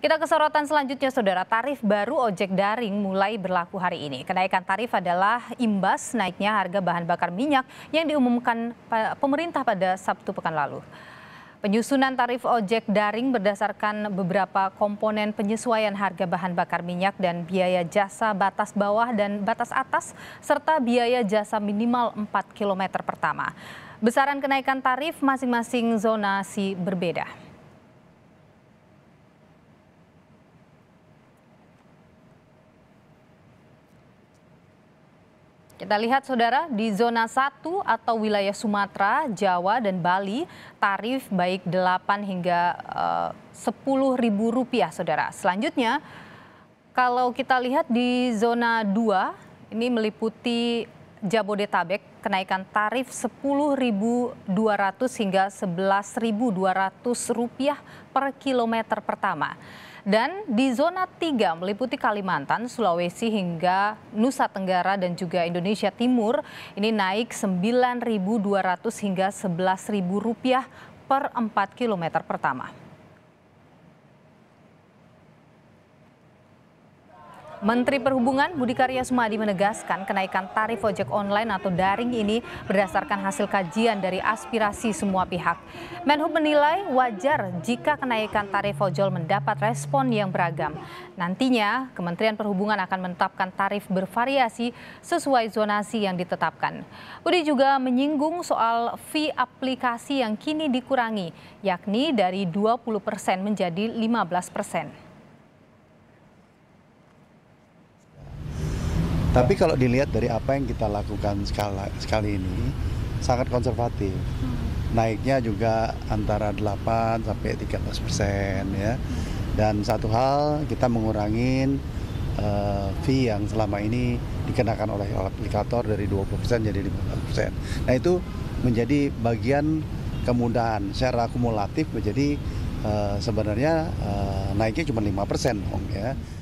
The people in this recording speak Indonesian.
Kita ke sorotan selanjutnya, Saudara. Tarif baru ojek daring mulai berlaku hari ini. Kenaikan tarif adalah imbas naiknya harga bahan bakar minyak yang diumumkan pemerintah pada Sabtu pekan lalu. Penyusunan tarif ojek daring berdasarkan beberapa komponen penyesuaian harga bahan bakar minyak dan biaya jasa batas bawah dan batas atas, serta biaya jasa minimal 4 km pertama. Besaran kenaikan tarif masing-masing zonasi berbeda. Kita lihat saudara di zona 1 atau wilayah Sumatera, Jawa dan Bali tarif baik 8 hingga eh, sepuluh ribu rupiah saudara. Selanjutnya kalau kita lihat di zona 2 ini meliputi Jabodetabek kenaikan tarif Rp10.200 hingga Rp11.200 per kilometer pertama. Dan di zona 3 meliputi Kalimantan, Sulawesi hingga Nusa Tenggara dan juga Indonesia Timur ini naik Rp9.200 hingga Rp11.000 per 4 kilometer pertama. Menteri Perhubungan Budi Karya Sumadi menegaskan kenaikan tarif ojek online atau daring ini berdasarkan hasil kajian dari aspirasi semua pihak. Menhub menilai wajar jika kenaikan tarif ojol mendapat respon yang beragam. Nantinya, Kementerian Perhubungan akan menetapkan tarif bervariasi sesuai zonasi yang ditetapkan. Budi juga menyinggung soal fee aplikasi yang kini dikurangi, yakni dari 20% menjadi 15%. Tapi kalau dilihat dari apa yang kita lakukan skala, sekali ini sangat konservatif. Hmm. Naiknya juga antara 8 sampai 13 persen ya. Dan satu hal kita mengurangi uh, eh, fee yang selama ini dikenakan oleh aplikator dari 20 persen jadi 15 persen. Nah itu menjadi bagian kemudahan secara akumulatif menjadi uh, sebenarnya uh, naiknya cuma 5 persen ya.